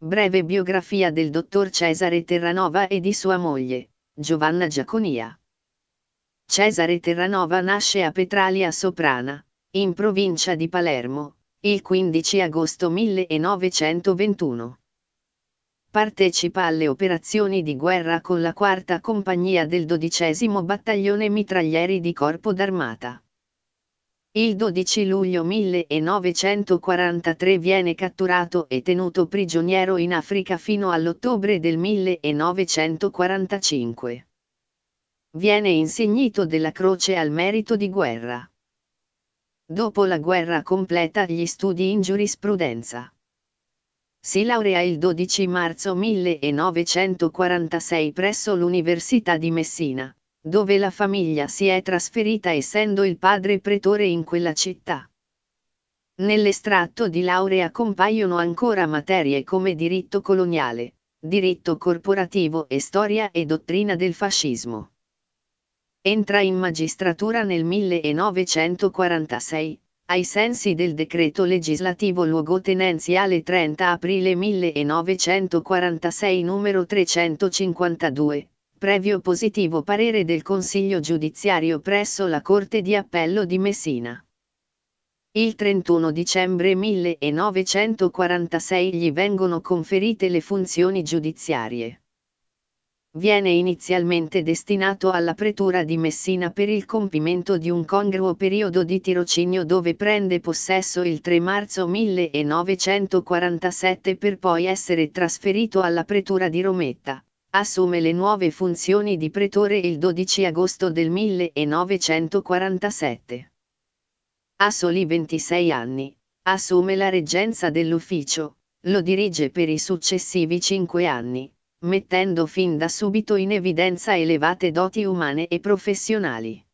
Breve biografia del dottor Cesare Terranova e di sua moglie, Giovanna Giaconia. Cesare Terranova nasce a Petralia Soprana, in provincia di Palermo, il 15 agosto 1921. Partecipa alle operazioni di guerra con la quarta compagnia del dodicesimo battaglione mitraglieri di corpo d'armata. Il 12 luglio 1943 viene catturato e tenuto prigioniero in Africa fino all'ottobre del 1945. Viene insignito della Croce al merito di guerra. Dopo la guerra completa gli studi in giurisprudenza. Si laurea il 12 marzo 1946 presso l'Università di Messina, dove la famiglia si è trasferita essendo il padre pretore in quella città. Nell'estratto di laurea compaiono ancora materie come diritto coloniale, diritto corporativo e storia e dottrina del fascismo. Entra in magistratura nel 1946, ai sensi del decreto legislativo luogotenenziale 30 aprile 1946 numero 352, previo positivo parere del Consiglio giudiziario presso la Corte di Appello di Messina. Il 31 dicembre 1946 gli vengono conferite le funzioni giudiziarie. Viene inizialmente destinato alla pretura di Messina per il compimento di un congruo periodo di tirocinio dove prende possesso il 3 marzo 1947 per poi essere trasferito alla pretura di Rometta, assume le nuove funzioni di pretore il 12 agosto del 1947. A soli 26 anni, assume la reggenza dell'ufficio, lo dirige per i successivi cinque anni, mettendo fin da subito in evidenza elevate doti umane e professionali.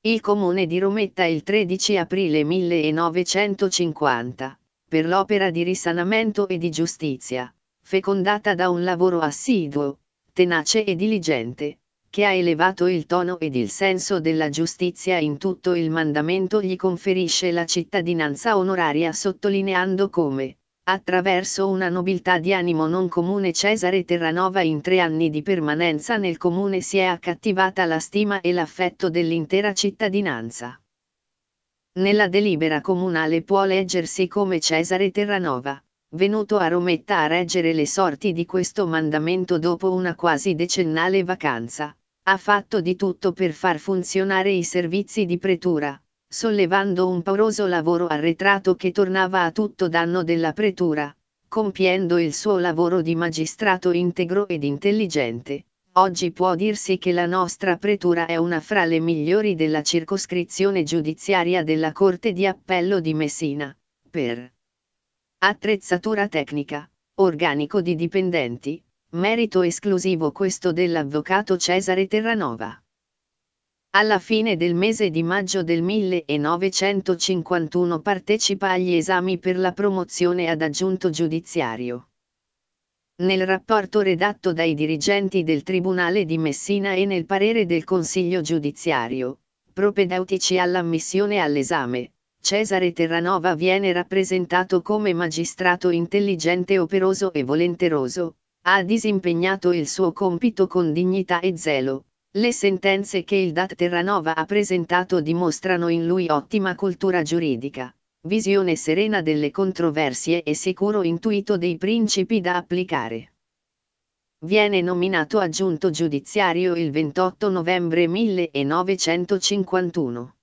Il comune di Rometta il 13 aprile 1950, per l'opera di risanamento e di giustizia, fecondata da un lavoro assiduo, tenace e diligente, che ha elevato il tono ed il senso della giustizia in tutto il mandamento gli conferisce la cittadinanza onoraria sottolineando come, attraverso una nobiltà di animo non comune Cesare Terranova in tre anni di permanenza nel comune si è accattivata la stima e l'affetto dell'intera cittadinanza. Nella delibera comunale può leggersi come Cesare Terranova, venuto a Rometta a reggere le sorti di questo mandamento dopo una quasi decennale vacanza, ha fatto di tutto per far funzionare i servizi di pretura, sollevando un pauroso lavoro arretrato che tornava a tutto danno della pretura, compiendo il suo lavoro di magistrato integro ed intelligente. Oggi può dirsi che la nostra pretura è una fra le migliori della circoscrizione giudiziaria della Corte di Appello di Messina, per Attrezzatura tecnica, organico di dipendenti, merito esclusivo questo dell'avvocato Cesare Terranova. Alla fine del mese di maggio del 1951 partecipa agli esami per la promozione ad aggiunto giudiziario. Nel rapporto redatto dai dirigenti del Tribunale di Messina e nel parere del Consiglio giudiziario, propedeutici all'ammissione all'esame, Cesare Terranova viene rappresentato come magistrato intelligente, operoso e volenteroso, ha disimpegnato il suo compito con dignità e zelo. Le sentenze che il DAT Terranova ha presentato dimostrano in lui ottima cultura giuridica, visione serena delle controversie e sicuro intuito dei principi da applicare. Viene nominato aggiunto giudiziario il 28 novembre 1951.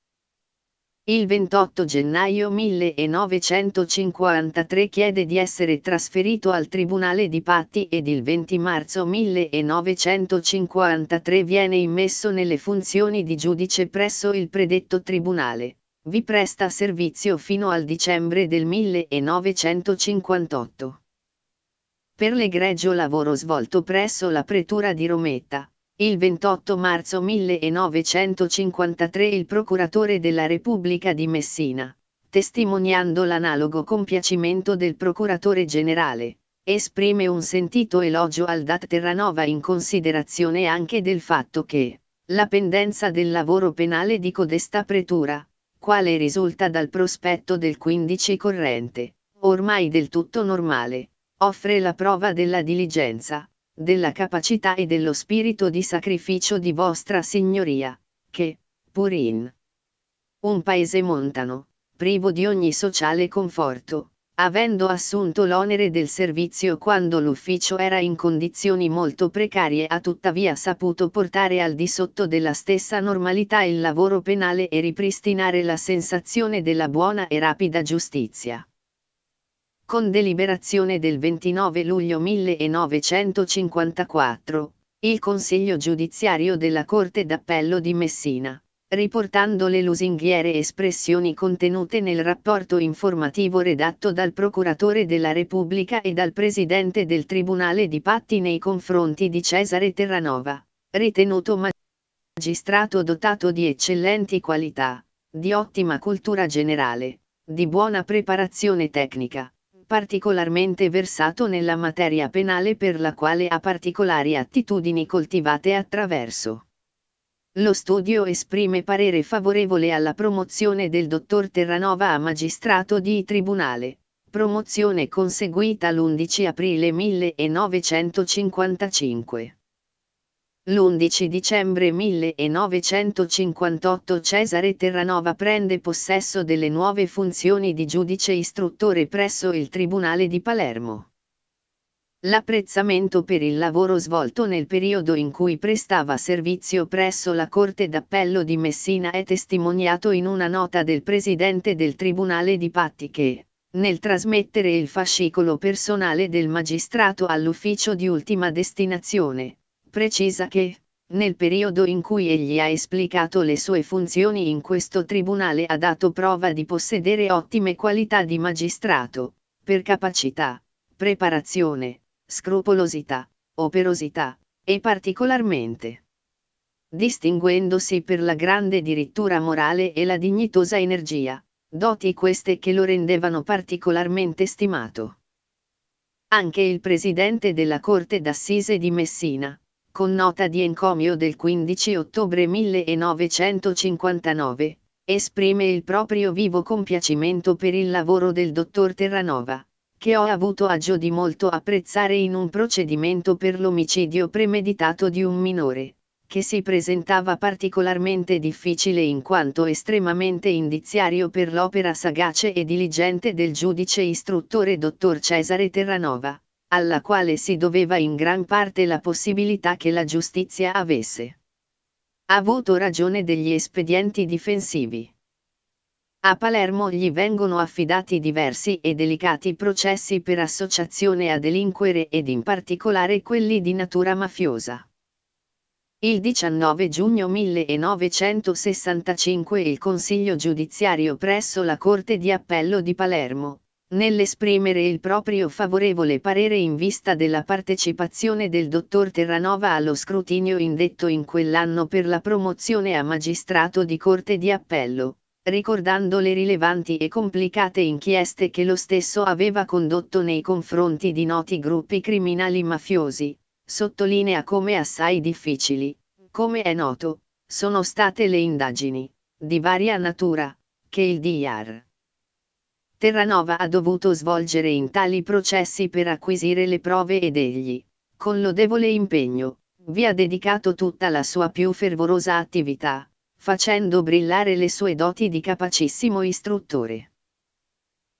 Il 28 gennaio 1953 chiede di essere trasferito al Tribunale di Patti ed il 20 marzo 1953 viene immesso nelle funzioni di giudice presso il predetto Tribunale. Vi presta servizio fino al dicembre del 1958. Per l'egregio lavoro svolto presso la Pretura di Rometta, il 28 marzo 1953 il procuratore della Repubblica di Messina, testimoniando l'analogo compiacimento del procuratore generale, esprime un sentito elogio al DAT Terranova in considerazione anche del fatto che la pendenza del lavoro penale di codesta pretura, quale risulta dal prospetto del 15 corrente, ormai del tutto normale, offre la prova della diligenza, della capacità e dello spirito di sacrificio di vostra Signoria, che, pur in un paese montano, privo di ogni sociale conforto, avendo assunto l'onere del servizio quando l'ufficio era in condizioni molto precarie ha tuttavia saputo portare al di sotto della stessa normalità il lavoro penale e ripristinare la sensazione della buona e rapida giustizia. Con deliberazione del 29 luglio 1954, il Consiglio giudiziario della Corte d'Appello di Messina, riportando le lusinghiere espressioni contenute nel rapporto informativo redatto dal Procuratore della Repubblica e dal Presidente del Tribunale di Patti nei confronti di Cesare Terranova, ritenuto magistrato dotato di eccellenti qualità, di ottima cultura generale, di buona preparazione tecnica, particolarmente versato nella materia penale per la quale ha particolari attitudini coltivate attraverso. Lo studio esprime parere favorevole alla promozione del dottor Terranova a magistrato di tribunale, promozione conseguita l'11 aprile 1955. L'11 dicembre 1958 Cesare Terranova prende possesso delle nuove funzioni di giudice istruttore presso il Tribunale di Palermo. L'apprezzamento per il lavoro svolto nel periodo in cui prestava servizio presso la Corte d'Appello di Messina è testimoniato in una nota del presidente del Tribunale di Patti che, nel trasmettere il fascicolo personale del magistrato all'ufficio di ultima destinazione, precisa che, nel periodo in cui egli ha esplicato le sue funzioni in questo tribunale ha dato prova di possedere ottime qualità di magistrato, per capacità, preparazione, scrupolosità, operosità, e particolarmente distinguendosi per la grande dirittura morale e la dignitosa energia, doti queste che lo rendevano particolarmente stimato. Anche il presidente della Corte d'Assise di Messina, con nota di encomio del 15 ottobre 1959, esprime il proprio vivo compiacimento per il lavoro del dottor Terranova, che ho avuto agio di molto apprezzare in un procedimento per l'omicidio premeditato di un minore, che si presentava particolarmente difficile in quanto estremamente indiziario per l'opera sagace e diligente del giudice istruttore dottor Cesare Terranova alla quale si doveva in gran parte la possibilità che la giustizia avesse avuto ragione degli espedienti difensivi. A Palermo gli vengono affidati diversi e delicati processi per associazione a delinquere ed in particolare quelli di natura mafiosa. Il 19 giugno 1965 il Consiglio giudiziario presso la Corte di Appello di Palermo, nell'esprimere il proprio favorevole parere in vista della partecipazione del dottor Terranova allo scrutinio indetto in quell'anno per la promozione a magistrato di corte di appello, ricordando le rilevanti e complicate inchieste che lo stesso aveva condotto nei confronti di noti gruppi criminali mafiosi, sottolinea come assai difficili, come è noto, sono state le indagini, di varia natura, che il DR Terranova ha dovuto svolgere in tali processi per acquisire le prove ed egli, con lodevole impegno, vi ha dedicato tutta la sua più fervorosa attività, facendo brillare le sue doti di capacissimo istruttore.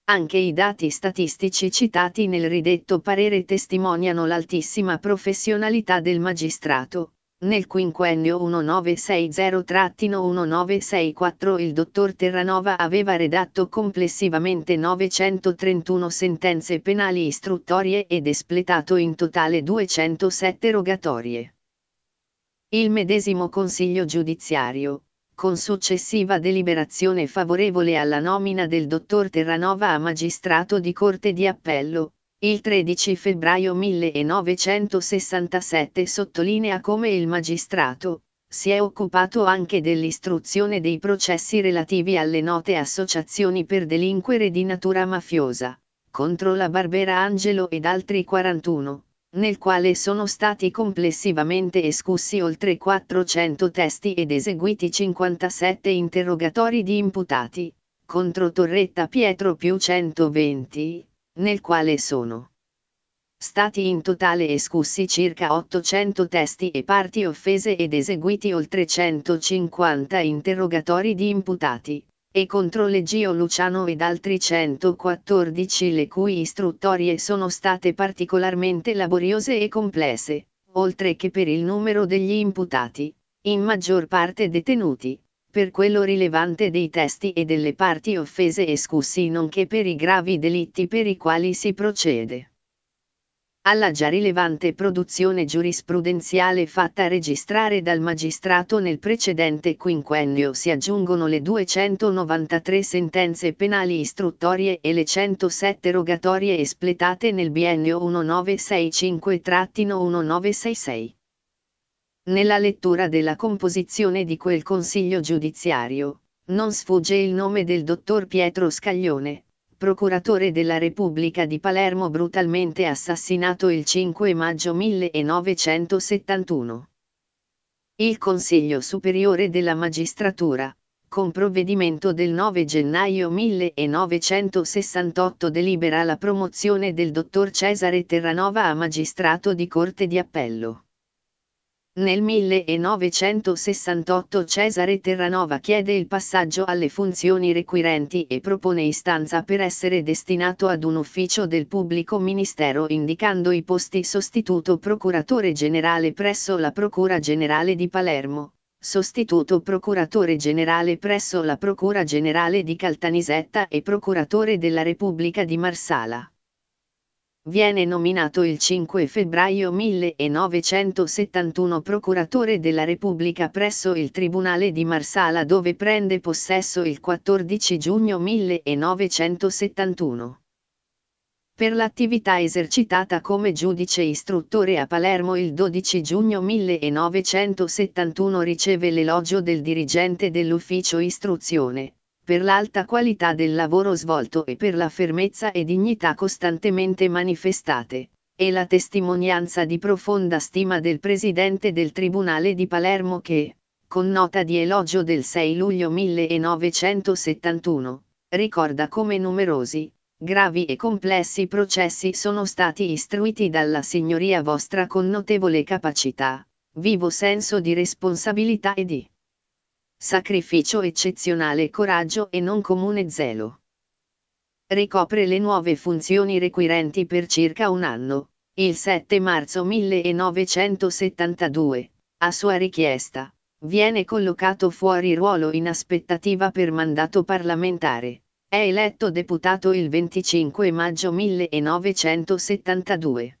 Anche i dati statistici citati nel ridetto parere testimoniano l'altissima professionalità del magistrato, nel quinquennio 1960-1964 il dottor Terranova aveva redatto complessivamente 931 sentenze penali istruttorie ed espletato in totale 207 rogatorie. Il medesimo Consiglio giudiziario, con successiva deliberazione favorevole alla nomina del dottor Terranova a magistrato di corte di appello, il 13 febbraio 1967 sottolinea come il magistrato si è occupato anche dell'istruzione dei processi relativi alle note associazioni per delinquere di natura mafiosa, contro la Barbera Angelo ed altri 41, nel quale sono stati complessivamente escussi oltre 400 testi ed eseguiti 57 interrogatori di imputati, contro Torretta Pietro più 120 nel quale sono stati in totale escussi circa 800 testi e parti offese ed eseguiti oltre 150 interrogatori di imputati, e contro Leggio Luciano ed altri 114 le cui istruttorie sono state particolarmente laboriose e complesse, oltre che per il numero degli imputati, in maggior parte detenuti, per quello rilevante dei testi e delle parti offese e scussi nonché per i gravi delitti per i quali si procede. Alla già rilevante produzione giurisprudenziale fatta registrare dal magistrato nel precedente quinquennio si aggiungono le 293 sentenze penali istruttorie e le 107 rogatorie espletate nel biennio 1965-1966. Nella lettura della composizione di quel consiglio giudiziario, non sfugge il nome del dottor Pietro Scaglione, procuratore della Repubblica di Palermo brutalmente assassinato il 5 maggio 1971. Il Consiglio Superiore della Magistratura, con provvedimento del 9 gennaio 1968 delibera la promozione del dottor Cesare Terranova a magistrato di Corte di Appello. Nel 1968 Cesare Terranova chiede il passaggio alle funzioni requirenti e propone istanza per essere destinato ad un ufficio del pubblico ministero indicando i posti sostituto procuratore generale presso la Procura generale di Palermo, sostituto procuratore generale presso la Procura generale di Caltanisetta e procuratore della Repubblica di Marsala. Viene nominato il 5 febbraio 1971 procuratore della Repubblica presso il Tribunale di Marsala dove prende possesso il 14 giugno 1971. Per l'attività esercitata come giudice istruttore a Palermo il 12 giugno 1971 riceve l'elogio del dirigente dell'ufficio istruzione, per l'alta qualità del lavoro svolto e per la fermezza e dignità costantemente manifestate, e la testimonianza di profonda stima del presidente del Tribunale di Palermo che, con nota di elogio del 6 luglio 1971, ricorda come numerosi, gravi e complessi processi sono stati istruiti dalla Signoria vostra con notevole capacità, vivo senso di responsabilità e di sacrificio eccezionale coraggio e non comune zelo. Ricopre le nuove funzioni requirenti per circa un anno, il 7 marzo 1972, a sua richiesta, viene collocato fuori ruolo in aspettativa per mandato parlamentare. È eletto deputato il 25 maggio 1972.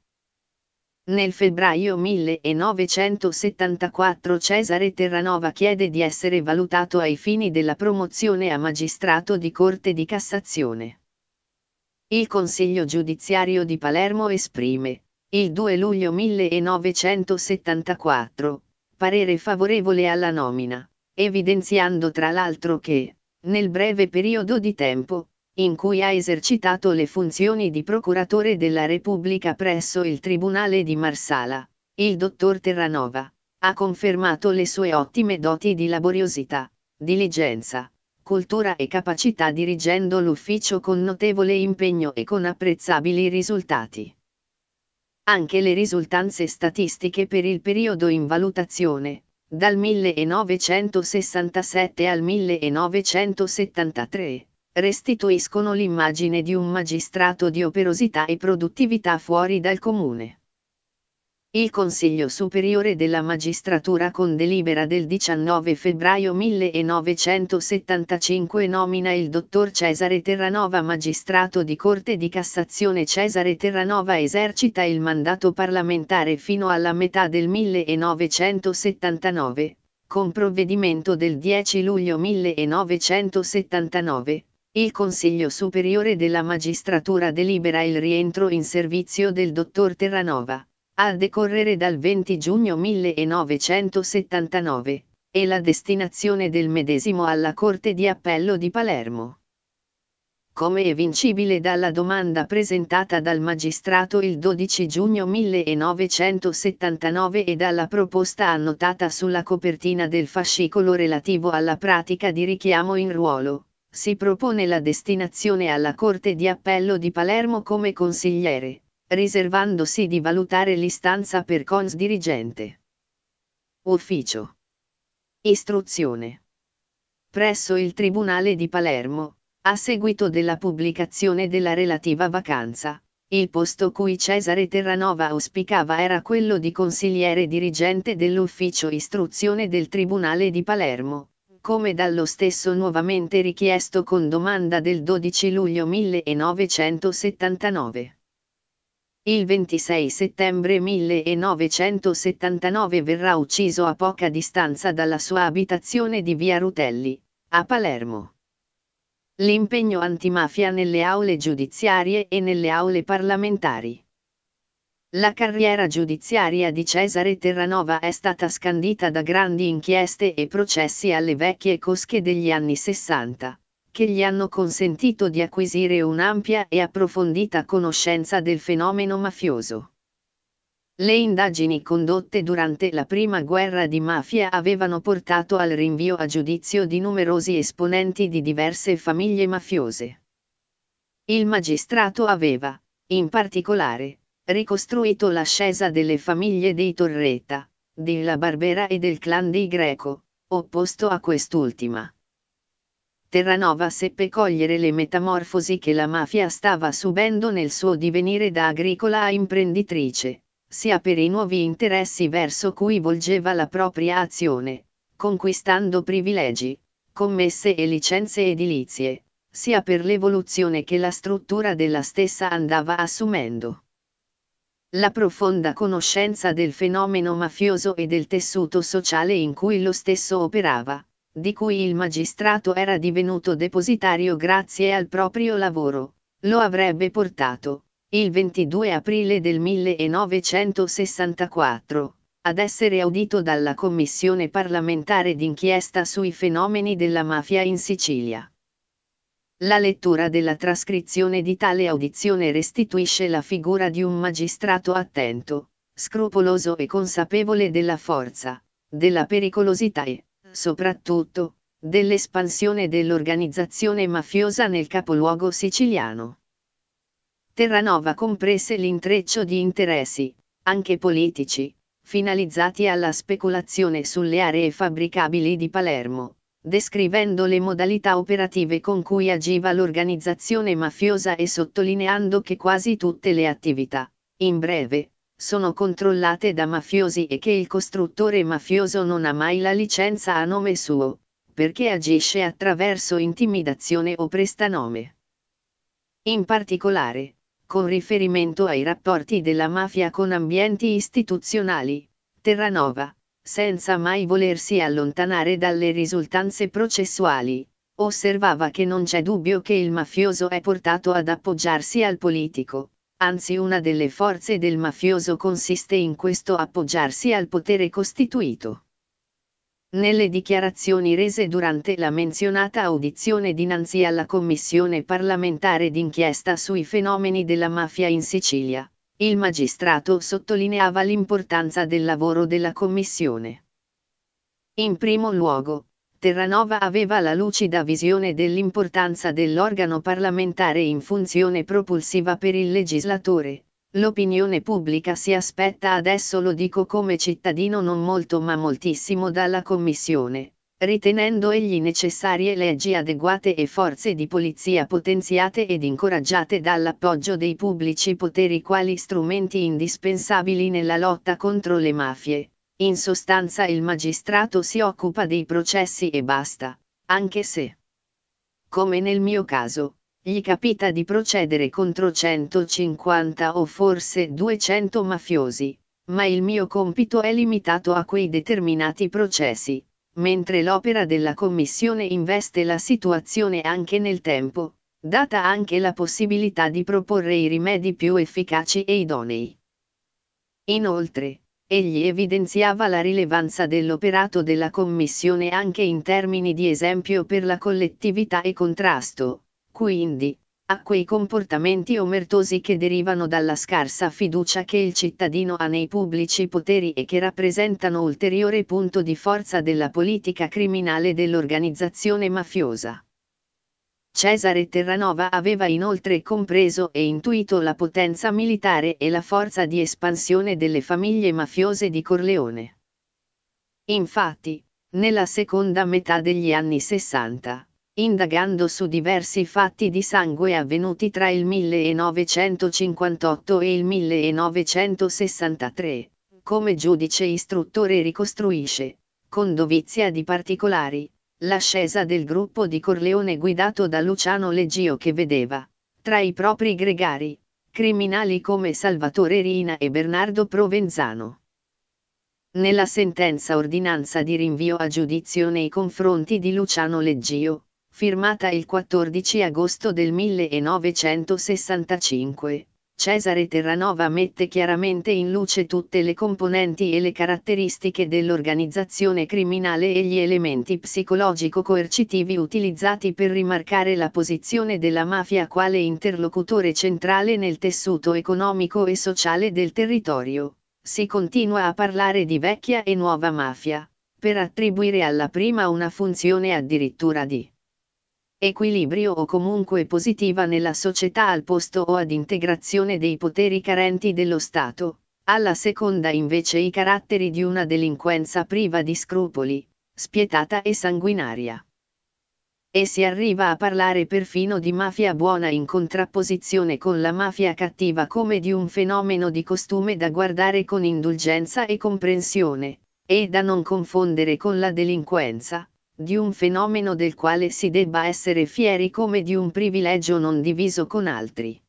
Nel febbraio 1974 Cesare Terranova chiede di essere valutato ai fini della promozione a magistrato di Corte di Cassazione. Il Consiglio giudiziario di Palermo esprime, il 2 luglio 1974, parere favorevole alla nomina, evidenziando tra l'altro che, nel breve periodo di tempo, in cui ha esercitato le funzioni di procuratore della Repubblica presso il Tribunale di Marsala, il dottor Terranova ha confermato le sue ottime doti di laboriosità, diligenza, cultura e capacità dirigendo l'ufficio con notevole impegno e con apprezzabili risultati. Anche le risultanze statistiche per il periodo in valutazione, dal 1967 al 1973, restituiscono l'immagine di un magistrato di operosità e produttività fuori dal comune. Il Consiglio Superiore della Magistratura con delibera del 19 febbraio 1975 nomina il dottor Cesare Terranova magistrato di Corte di Cassazione. Cesare Terranova esercita il mandato parlamentare fino alla metà del 1979, con provvedimento del 10 luglio 1979 il Consiglio Superiore della Magistratura delibera il rientro in servizio del dottor Terranova, a decorrere dal 20 giugno 1979, e la destinazione del medesimo alla Corte di Appello di Palermo. Come evincibile dalla domanda presentata dal magistrato il 12 giugno 1979 e dalla proposta annotata sulla copertina del fascicolo relativo alla pratica di richiamo in ruolo, si propone la destinazione alla Corte di Appello di Palermo come consigliere, riservandosi di valutare l'istanza per cons dirigente. Ufficio. Istruzione. Presso il Tribunale di Palermo, a seguito della pubblicazione della relativa vacanza, il posto cui Cesare Terranova auspicava era quello di consigliere dirigente dell'ufficio istruzione del Tribunale di Palermo, come dallo stesso nuovamente richiesto con domanda del 12 luglio 1979. Il 26 settembre 1979 verrà ucciso a poca distanza dalla sua abitazione di via Rutelli, a Palermo. L'impegno antimafia nelle aule giudiziarie e nelle aule parlamentari. La carriera giudiziaria di Cesare Terranova è stata scandita da grandi inchieste e processi alle vecchie cosche degli anni 60, che gli hanno consentito di acquisire un'ampia e approfondita conoscenza del fenomeno mafioso. Le indagini condotte durante la prima guerra di mafia avevano portato al rinvio a giudizio di numerosi esponenti di diverse famiglie mafiose. Il magistrato aveva, in particolare, ricostruito l'ascesa delle famiglie di Torretta, di La Barbera e del clan di Greco, opposto a quest'ultima. Terranova seppe cogliere le metamorfosi che la mafia stava subendo nel suo divenire da agricola a imprenditrice, sia per i nuovi interessi verso cui volgeva la propria azione, conquistando privilegi, commesse e licenze edilizie, sia per l'evoluzione che la struttura della stessa andava assumendo la profonda conoscenza del fenomeno mafioso e del tessuto sociale in cui lo stesso operava, di cui il magistrato era divenuto depositario grazie al proprio lavoro, lo avrebbe portato, il 22 aprile del 1964, ad essere audito dalla Commissione parlamentare d'inchiesta sui fenomeni della mafia in Sicilia. La lettura della trascrizione di tale audizione restituisce la figura di un magistrato attento, scrupoloso e consapevole della forza, della pericolosità e, soprattutto, dell'espansione dell'organizzazione mafiosa nel capoluogo siciliano. Terranova comprese l'intreccio di interessi, anche politici, finalizzati alla speculazione sulle aree fabbricabili di Palermo, descrivendo le modalità operative con cui agiva l'organizzazione mafiosa e sottolineando che quasi tutte le attività, in breve, sono controllate da mafiosi e che il costruttore mafioso non ha mai la licenza a nome suo, perché agisce attraverso intimidazione o prestanome. In particolare, con riferimento ai rapporti della mafia con ambienti istituzionali, Terranova, senza mai volersi allontanare dalle risultanze processuali, osservava che non c'è dubbio che il mafioso è portato ad appoggiarsi al politico, anzi una delle forze del mafioso consiste in questo appoggiarsi al potere costituito. Nelle dichiarazioni rese durante la menzionata audizione dinanzi alla Commissione parlamentare d'inchiesta sui fenomeni della mafia in Sicilia, il magistrato sottolineava l'importanza del lavoro della Commissione. In primo luogo, Terranova aveva la lucida visione dell'importanza dell'organo parlamentare in funzione propulsiva per il legislatore. L'opinione pubblica si aspetta adesso lo dico come cittadino non molto ma moltissimo dalla Commissione, ritenendo egli necessarie leggi adeguate e forze di polizia potenziate ed incoraggiate dall'appoggio dei pubblici poteri quali strumenti indispensabili nella lotta contro le mafie. In sostanza il magistrato si occupa dei processi e basta, anche se, come nel mio caso, gli capita di procedere contro 150 o forse 200 mafiosi, ma il mio compito è limitato a quei determinati processi mentre l'opera della Commissione investe la situazione anche nel tempo, data anche la possibilità di proporre i rimedi più efficaci e idonei. Inoltre, egli evidenziava la rilevanza dell'operato della Commissione anche in termini di esempio per la collettività e contrasto, quindi, a quei comportamenti omertosi che derivano dalla scarsa fiducia che il cittadino ha nei pubblici poteri e che rappresentano ulteriore punto di forza della politica criminale dell'organizzazione mafiosa. Cesare Terranova aveva inoltre compreso e intuito la potenza militare e la forza di espansione delle famiglie mafiose di Corleone. Infatti, nella seconda metà degli anni 60, indagando su diversi fatti di sangue avvenuti tra il 1958 e il 1963, come giudice istruttore ricostruisce, con dovizia di particolari, l'ascesa del gruppo di Corleone guidato da Luciano Leggio che vedeva, tra i propri gregari, criminali come Salvatore Rina e Bernardo Provenzano. Nella sentenza ordinanza di rinvio a giudizio nei confronti di Luciano Leggio, firmata il 14 agosto del 1965. Cesare Terranova mette chiaramente in luce tutte le componenti e le caratteristiche dell'organizzazione criminale e gli elementi psicologico-coercitivi utilizzati per rimarcare la posizione della mafia quale interlocutore centrale nel tessuto economico e sociale del territorio. Si continua a parlare di vecchia e nuova mafia, per attribuire alla prima una funzione addirittura di equilibrio o comunque positiva nella società al posto o ad integrazione dei poteri carenti dello Stato, alla seconda invece i caratteri di una delinquenza priva di scrupoli, spietata e sanguinaria. E si arriva a parlare perfino di mafia buona in contrapposizione con la mafia cattiva come di un fenomeno di costume da guardare con indulgenza e comprensione, e da non confondere con la delinquenza, di un fenomeno del quale si debba essere fieri come di un privilegio non diviso con altri.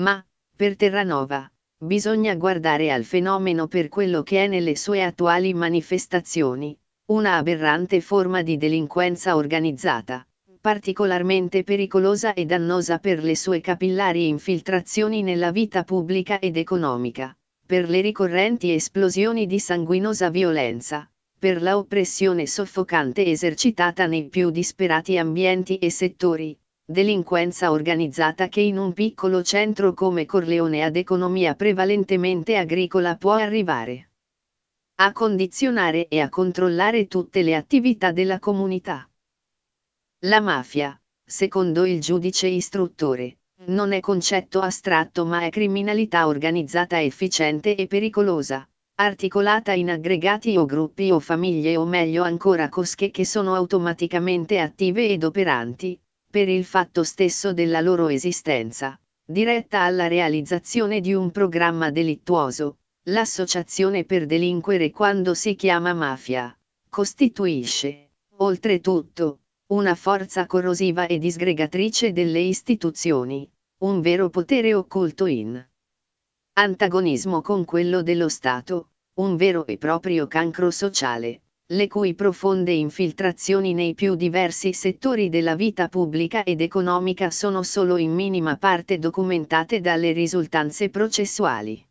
Ma, per Terranova, bisogna guardare al fenomeno per quello che è nelle sue attuali manifestazioni, una aberrante forma di delinquenza organizzata, particolarmente pericolosa e dannosa per le sue capillari infiltrazioni nella vita pubblica ed economica, per le ricorrenti esplosioni di sanguinosa violenza, per la oppressione soffocante esercitata nei più disperati ambienti e settori, delinquenza organizzata che in un piccolo centro come Corleone ad economia prevalentemente agricola può arrivare a condizionare e a controllare tutte le attività della comunità. La mafia, secondo il giudice istruttore, non è concetto astratto ma è criminalità organizzata efficiente e pericolosa, articolata in aggregati o gruppi o famiglie o meglio ancora cosche che sono automaticamente attive ed operanti, per il fatto stesso della loro esistenza, diretta alla realizzazione di un programma delittuoso, l'associazione per delinquere quando si chiama mafia, costituisce, oltretutto, una forza corrosiva e disgregatrice delle istituzioni, un vero potere occulto in antagonismo con quello dello Stato, un vero e proprio cancro sociale, le cui profonde infiltrazioni nei più diversi settori della vita pubblica ed economica sono solo in minima parte documentate dalle risultanze processuali.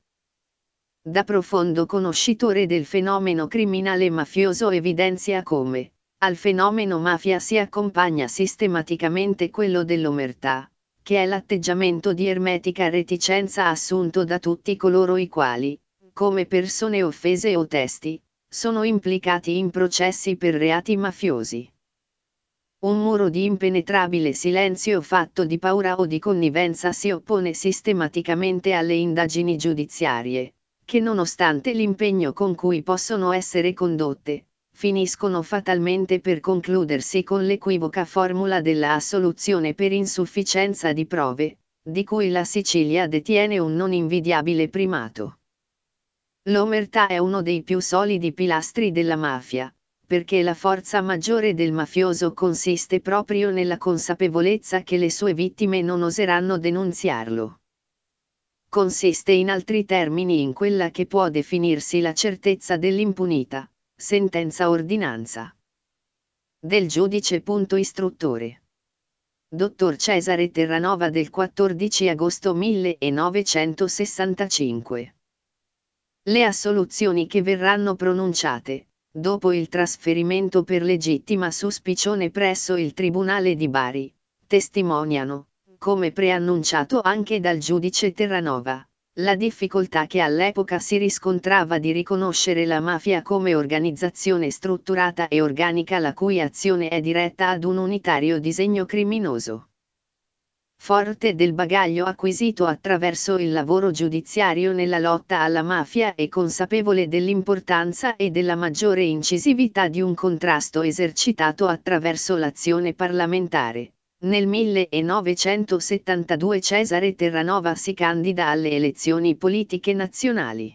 Da profondo conoscitore del fenomeno criminale mafioso evidenzia come, al fenomeno mafia si accompagna sistematicamente quello dell'omertà, che è l'atteggiamento di ermetica reticenza assunto da tutti coloro i quali, come persone offese o testi, sono implicati in processi per reati mafiosi. Un muro di impenetrabile silenzio fatto di paura o di connivenza si oppone sistematicamente alle indagini giudiziarie, che nonostante l'impegno con cui possono essere condotte, finiscono fatalmente per concludersi con l'equivoca formula della assoluzione per insufficienza di prove, di cui la Sicilia detiene un non invidiabile primato. L'omertà è uno dei più solidi pilastri della mafia, perché la forza maggiore del mafioso consiste proprio nella consapevolezza che le sue vittime non oseranno denunziarlo. Consiste in altri termini in quella che può definirsi la certezza dell'impunità, sentenza ordinanza. Del giudice. Punto Istruttore. Dottor Cesare Terranova del 14 agosto 1965. Le assoluzioni che verranno pronunciate, dopo il trasferimento per legittima suspicione presso il Tribunale di Bari, testimoniano, come preannunciato anche dal giudice Terranova, la difficoltà che all'epoca si riscontrava di riconoscere la mafia come organizzazione strutturata e organica la cui azione è diretta ad un unitario disegno criminoso. Forte del bagaglio acquisito attraverso il lavoro giudiziario nella lotta alla mafia e consapevole dell'importanza e della maggiore incisività di un contrasto esercitato attraverso l'azione parlamentare nel 1972 Cesare Terranova si candida alle elezioni politiche nazionali.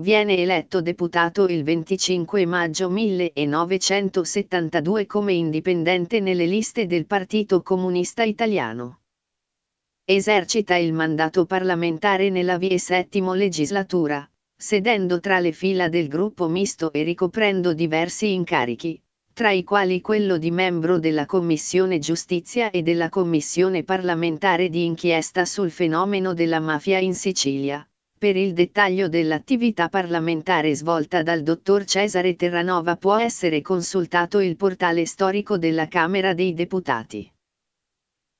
Viene eletto deputato il 25 maggio 1972 come indipendente nelle liste del Partito Comunista Italiano. Esercita il mandato parlamentare nella VIE VII legislatura, sedendo tra le fila del gruppo misto e ricoprendo diversi incarichi, tra i quali quello di membro della Commissione Giustizia e della Commissione parlamentare di inchiesta sul fenomeno della mafia in Sicilia. Per il dettaglio dell'attività parlamentare svolta dal dottor Cesare Terranova può essere consultato il portale storico della Camera dei Deputati.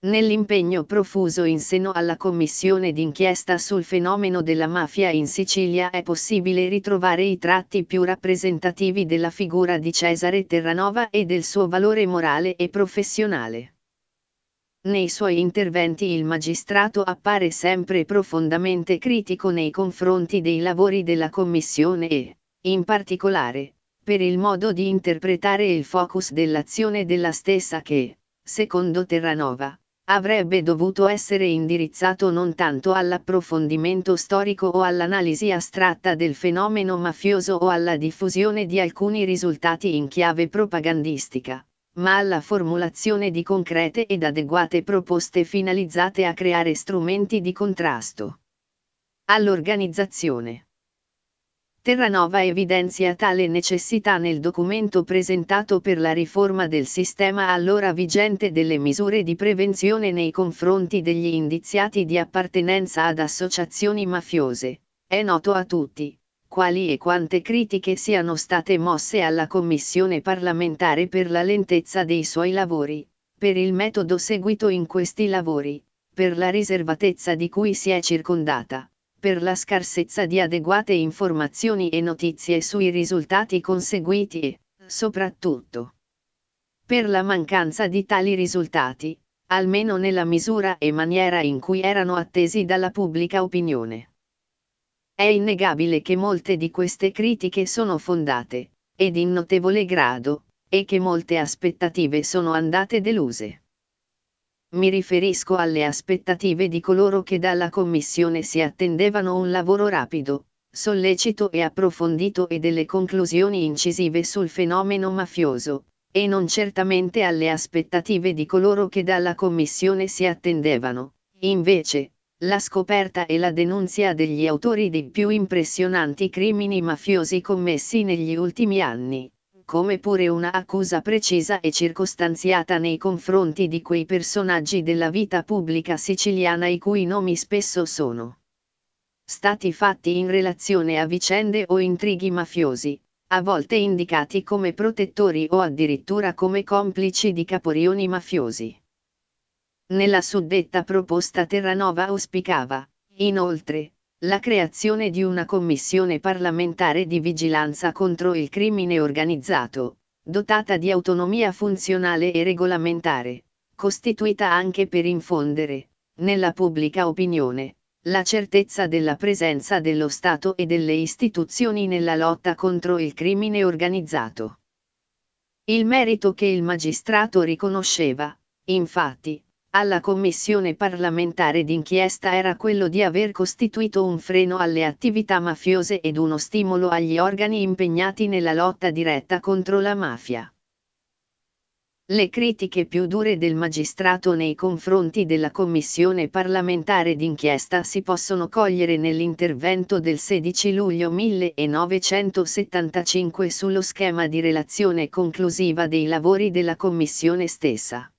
Nell'impegno profuso in seno alla commissione d'inchiesta sul fenomeno della mafia in Sicilia è possibile ritrovare i tratti più rappresentativi della figura di Cesare Terranova e del suo valore morale e professionale. Nei suoi interventi il magistrato appare sempre profondamente critico nei confronti dei lavori della commissione e, in particolare, per il modo di interpretare il focus dell'azione della stessa che, secondo Terranova, avrebbe dovuto essere indirizzato non tanto all'approfondimento storico o all'analisi astratta del fenomeno mafioso o alla diffusione di alcuni risultati in chiave propagandistica, ma alla formulazione di concrete ed adeguate proposte finalizzate a creare strumenti di contrasto all'organizzazione Terranova evidenzia tale necessità nel documento presentato per la riforma del sistema allora vigente delle misure di prevenzione nei confronti degli indiziati di appartenenza ad associazioni mafiose. È noto a tutti quali e quante critiche siano state mosse alla Commissione parlamentare per la lentezza dei suoi lavori, per il metodo seguito in questi lavori, per la riservatezza di cui si è circondata per la scarsezza di adeguate informazioni e notizie sui risultati conseguiti e, soprattutto, per la mancanza di tali risultati, almeno nella misura e maniera in cui erano attesi dalla pubblica opinione. È innegabile che molte di queste critiche sono fondate, ed in notevole grado, e che molte aspettative sono andate deluse mi riferisco alle aspettative di coloro che dalla Commissione si attendevano un lavoro rapido, sollecito e approfondito e delle conclusioni incisive sul fenomeno mafioso, e non certamente alle aspettative di coloro che dalla Commissione si attendevano, invece, la scoperta e la denunzia degli autori dei più impressionanti crimini mafiosi commessi negli ultimi anni, come pure una accusa precisa e circostanziata nei confronti di quei personaggi della vita pubblica siciliana i cui nomi spesso sono stati fatti in relazione a vicende o intrighi mafiosi, a volte indicati come protettori o addirittura come complici di caporioni mafiosi. Nella suddetta proposta Terranova auspicava, inoltre, la creazione di una commissione parlamentare di vigilanza contro il crimine organizzato, dotata di autonomia funzionale e regolamentare, costituita anche per infondere, nella pubblica opinione, la certezza della presenza dello Stato e delle istituzioni nella lotta contro il crimine organizzato. Il merito che il magistrato riconosceva, infatti, alla commissione parlamentare d'inchiesta era quello di aver costituito un freno alle attività mafiose ed uno stimolo agli organi impegnati nella lotta diretta contro la mafia. Le critiche più dure del magistrato nei confronti della commissione parlamentare d'inchiesta si possono cogliere nell'intervento del 16 luglio 1975 sullo schema di relazione conclusiva dei lavori della commissione stessa.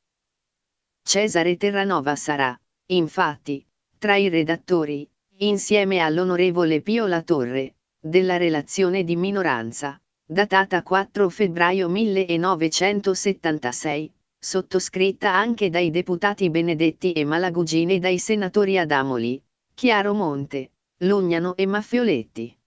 Cesare Terranova sarà, infatti, tra i redattori, insieme all'onorevole Pio Latorre, della relazione di minoranza, datata 4 febbraio 1976, sottoscritta anche dai deputati Benedetti e Malagugini e dai senatori Adamoli, Chiaro Monte, Lugnano e Maffioletti.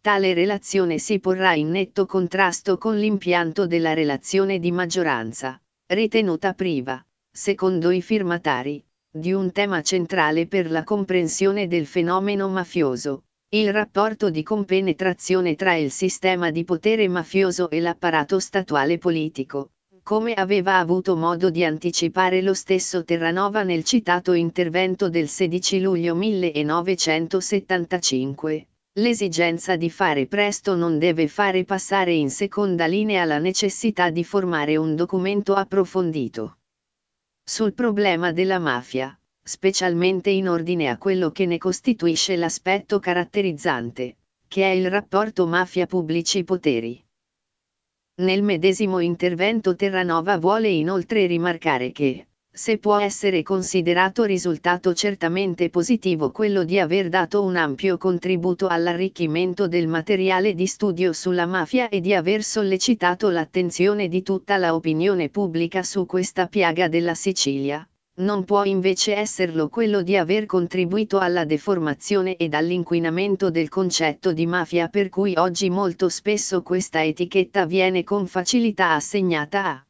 Tale relazione si porrà in netto contrasto con l'impianto della relazione di maggioranza, ritenuta priva, secondo i firmatari, di un tema centrale per la comprensione del fenomeno mafioso, il rapporto di compenetrazione tra il sistema di potere mafioso e l'apparato statuale politico, come aveva avuto modo di anticipare lo stesso Terranova nel citato intervento del 16 luglio 1975. L'esigenza di fare presto non deve fare passare in seconda linea la necessità di formare un documento approfondito sul problema della mafia, specialmente in ordine a quello che ne costituisce l'aspetto caratterizzante, che è il rapporto mafia pubblici poteri. Nel medesimo intervento Terranova vuole inoltre rimarcare che, se può essere considerato risultato certamente positivo quello di aver dato un ampio contributo all'arricchimento del materiale di studio sulla mafia e di aver sollecitato l'attenzione di tutta la opinione pubblica su questa piaga della Sicilia. Non può invece esserlo quello di aver contribuito alla deformazione ed all'inquinamento del concetto di mafia per cui oggi molto spesso questa etichetta viene con facilità assegnata a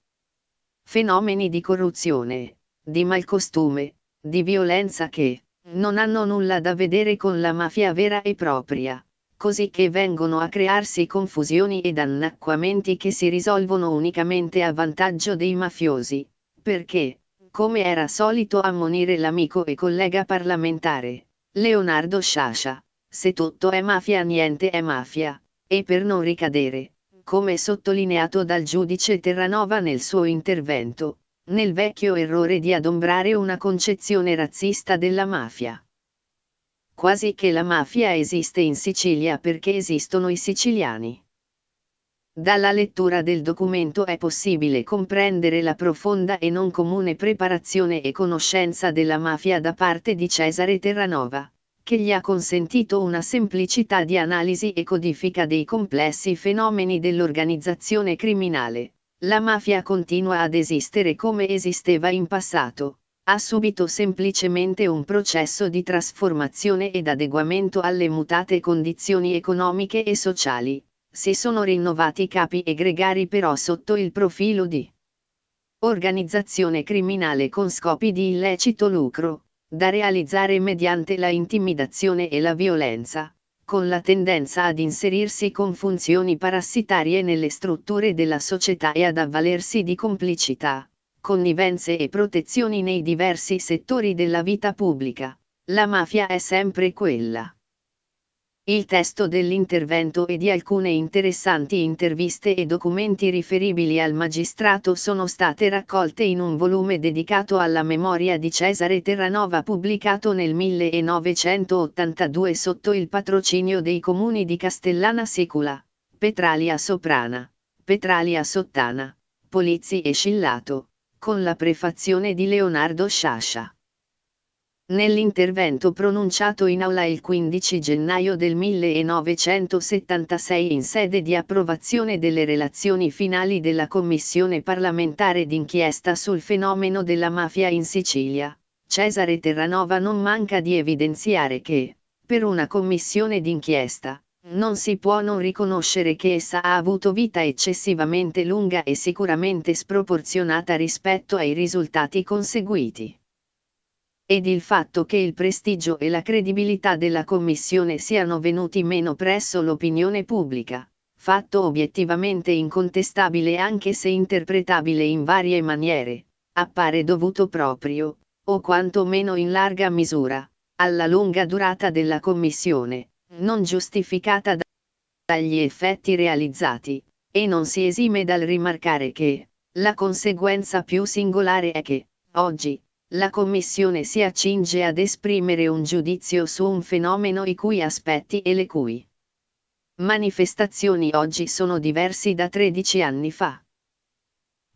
fenomeni di corruzione, di malcostume, di violenza che non hanno nulla da vedere con la mafia vera e propria, così che vengono a crearsi confusioni ed annacquamenti che si risolvono unicamente a vantaggio dei mafiosi, perché, come era solito ammonire l'amico e collega parlamentare, Leonardo Sciascia, se tutto è mafia niente è mafia, e per non ricadere, come sottolineato dal giudice Terranova nel suo intervento, nel vecchio errore di adombrare una concezione razzista della mafia. Quasi che la mafia esiste in Sicilia perché esistono i siciliani. Dalla lettura del documento è possibile comprendere la profonda e non comune preparazione e conoscenza della mafia da parte di Cesare Terranova, che gli ha consentito una semplicità di analisi e codifica dei complessi fenomeni dell'organizzazione criminale. La mafia continua ad esistere come esisteva in passato, ha subito semplicemente un processo di trasformazione ed adeguamento alle mutate condizioni economiche e sociali, si sono rinnovati capi egregari però sotto il profilo di organizzazione criminale con scopi di illecito lucro, da realizzare mediante la intimidazione e la violenza, con la tendenza ad inserirsi con funzioni parassitarie nelle strutture della società e ad avvalersi di complicità, connivenze e protezioni nei diversi settori della vita pubblica. La mafia è sempre quella il testo dell'intervento e di alcune interessanti interviste e documenti riferibili al magistrato sono state raccolte in un volume dedicato alla memoria di Cesare Terranova pubblicato nel 1982 sotto il patrocinio dei comuni di Castellana Secula, Petralia Soprana, Petralia Sottana, Polizzi e Scillato, con la prefazione di Leonardo Sciascia. Nell'intervento pronunciato in aula il 15 gennaio del 1976 in sede di approvazione delle relazioni finali della Commissione parlamentare d'inchiesta sul fenomeno della mafia in Sicilia, Cesare Terranova non manca di evidenziare che, per una commissione d'inchiesta, non si può non riconoscere che essa ha avuto vita eccessivamente lunga e sicuramente sproporzionata rispetto ai risultati conseguiti ed il fatto che il prestigio e la credibilità della Commissione siano venuti meno presso l'opinione pubblica, fatto obiettivamente incontestabile anche se interpretabile in varie maniere, appare dovuto proprio, o quantomeno in larga misura, alla lunga durata della Commissione, non giustificata da dagli effetti realizzati, e non si esime dal rimarcare che, la conseguenza più singolare è che, oggi, la Commissione si accinge ad esprimere un giudizio su un fenomeno i cui aspetti e le cui manifestazioni oggi sono diversi da 13 anni fa.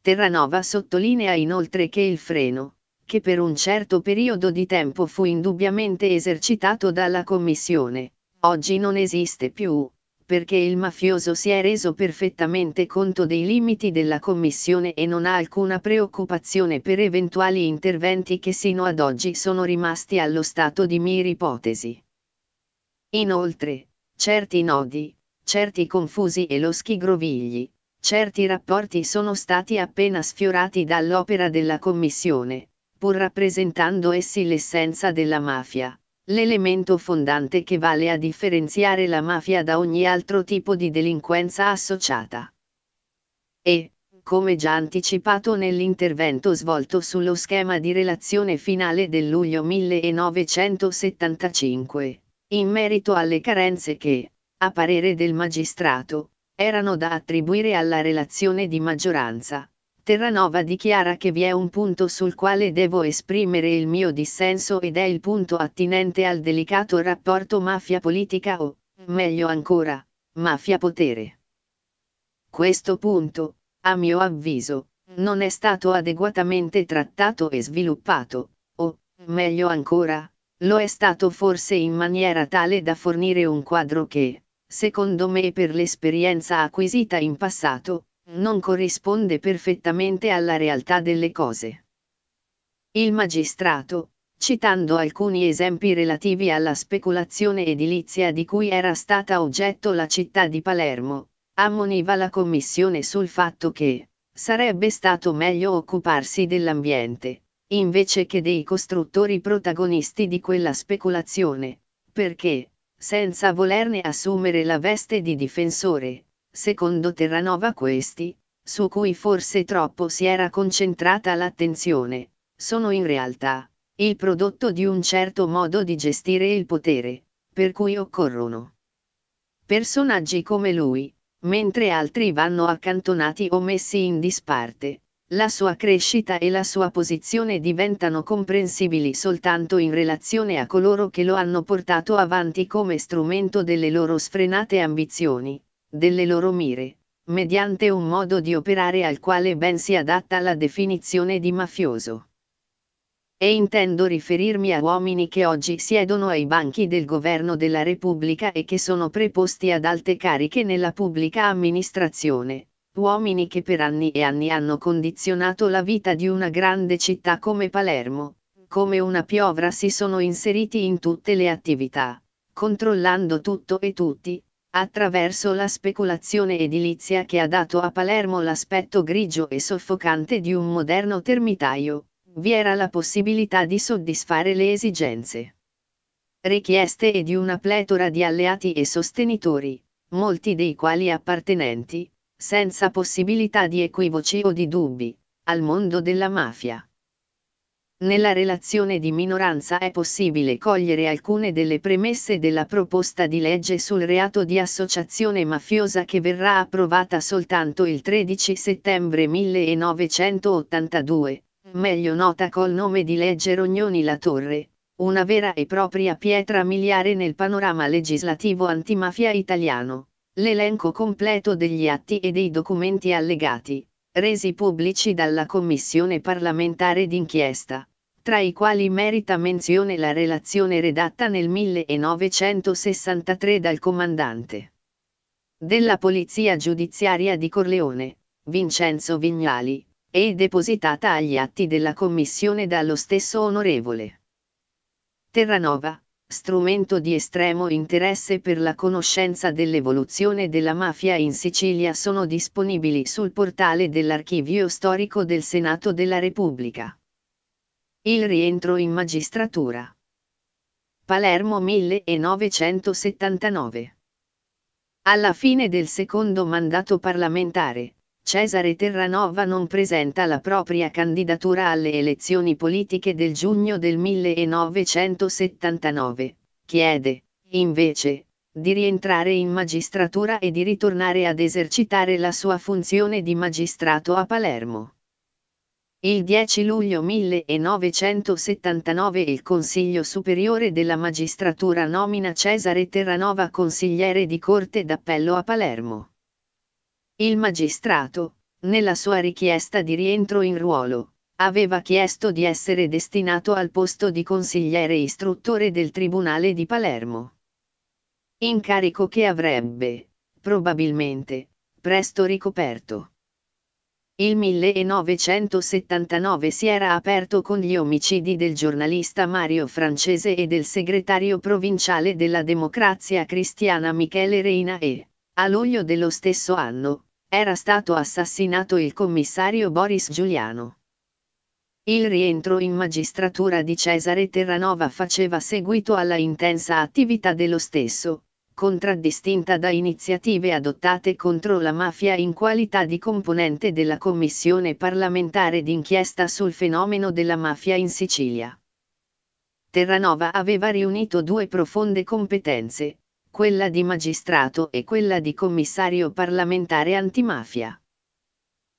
Terranova sottolinea inoltre che il freno, che per un certo periodo di tempo fu indubbiamente esercitato dalla Commissione, oggi non esiste più, perché il mafioso si è reso perfettamente conto dei limiti della commissione e non ha alcuna preoccupazione per eventuali interventi che sino ad oggi sono rimasti allo stato di miri ipotesi. Inoltre, certi nodi, certi confusi e loschi grovigli, certi rapporti sono stati appena sfiorati dall'opera della commissione, pur rappresentando essi l'essenza della mafia l'elemento fondante che vale a differenziare la mafia da ogni altro tipo di delinquenza associata. E, come già anticipato nell'intervento svolto sullo schema di relazione finale del luglio 1975, in merito alle carenze che, a parere del magistrato, erano da attribuire alla relazione di maggioranza, Terranova dichiara che vi è un punto sul quale devo esprimere il mio dissenso ed è il punto attinente al delicato rapporto mafia-politica o, meglio ancora, mafia-potere. Questo punto, a mio avviso, non è stato adeguatamente trattato e sviluppato, o, meglio ancora, lo è stato forse in maniera tale da fornire un quadro che, secondo me per l'esperienza acquisita in passato, non corrisponde perfettamente alla realtà delle cose. Il magistrato, citando alcuni esempi relativi alla speculazione edilizia di cui era stata oggetto la città di Palermo, ammoniva la Commissione sul fatto che sarebbe stato meglio occuparsi dell'ambiente, invece che dei costruttori protagonisti di quella speculazione, perché, senza volerne assumere la veste di difensore, secondo Terranova questi, su cui forse troppo si era concentrata l'attenzione, sono in realtà il prodotto di un certo modo di gestire il potere, per cui occorrono personaggi come lui, mentre altri vanno accantonati o messi in disparte, la sua crescita e la sua posizione diventano comprensibili soltanto in relazione a coloro che lo hanno portato avanti come strumento delle loro sfrenate ambizioni, delle loro mire, mediante un modo di operare al quale ben si adatta la definizione di mafioso. E intendo riferirmi a uomini che oggi siedono ai banchi del governo della Repubblica e che sono preposti ad alte cariche nella pubblica amministrazione, uomini che per anni e anni hanno condizionato la vita di una grande città come Palermo, come una piovra si sono inseriti in tutte le attività, controllando tutto e tutti, attraverso la speculazione edilizia che ha dato a Palermo l'aspetto grigio e soffocante di un moderno termitaio, vi era la possibilità di soddisfare le esigenze richieste e di una pletora di alleati e sostenitori, molti dei quali appartenenti, senza possibilità di equivoci o di dubbi, al mondo della mafia. Nella relazione di minoranza è possibile cogliere alcune delle premesse della proposta di legge sul reato di associazione mafiosa che verrà approvata soltanto il 13 settembre 1982, meglio nota col nome di legge Rognoni La Torre, una vera e propria pietra miliare nel panorama legislativo antimafia italiano. L'elenco completo degli atti e dei documenti allegati resi pubblici dalla Commissione parlamentare d'inchiesta, tra i quali merita menzione la relazione redatta nel 1963 dal comandante della Polizia Giudiziaria di Corleone, Vincenzo Vignali, e depositata agli atti della Commissione dallo stesso onorevole Terranova, strumento di estremo interesse per la conoscenza dell'evoluzione della mafia in Sicilia sono disponibili sul portale dell'archivio storico del Senato della Repubblica. Il rientro in magistratura. Palermo 1979. Alla fine del secondo mandato parlamentare, Cesare Terranova non presenta la propria candidatura alle elezioni politiche del giugno del 1979. Chiede, invece, di rientrare in magistratura e di ritornare ad esercitare la sua funzione di magistrato a Palermo. Il 10 luglio 1979 il Consiglio Superiore della Magistratura nomina Cesare Terranova consigliere di Corte d'Appello a Palermo. Il magistrato, nella sua richiesta di rientro in ruolo, aveva chiesto di essere destinato al posto di consigliere istruttore del Tribunale di Palermo. Incarico che avrebbe, probabilmente, presto ricoperto. Il 1979 si era aperto con gli omicidi del giornalista Mario Francese e del segretario provinciale della Democrazia Cristiana Michele Reina e a luglio dello stesso anno, era stato assassinato il commissario Boris Giuliano. Il rientro in magistratura di Cesare Terranova faceva seguito alla intensa attività dello stesso, contraddistinta da iniziative adottate contro la mafia in qualità di componente della commissione parlamentare d'inchiesta sul fenomeno della mafia in Sicilia. Terranova aveva riunito due profonde competenze, quella di magistrato e quella di commissario parlamentare antimafia.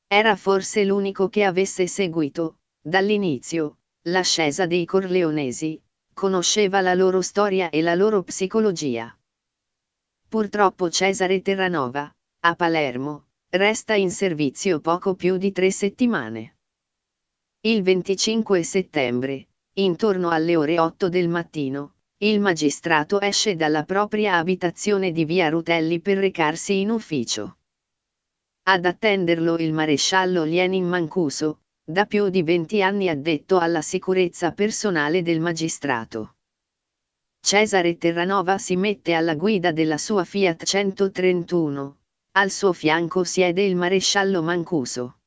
Era forse l'unico che avesse seguito, dall'inizio, l'ascesa dei corleonesi, conosceva la loro storia e la loro psicologia. Purtroppo Cesare Terranova, a Palermo, resta in servizio poco più di tre settimane. Il 25 settembre, intorno alle ore 8 del mattino, il magistrato esce dalla propria abitazione di via Rutelli per recarsi in ufficio. Ad attenderlo il maresciallo Lienin Mancuso, da più di 20 anni addetto alla sicurezza personale del magistrato. Cesare Terranova si mette alla guida della sua Fiat 131, al suo fianco siede il maresciallo Mancuso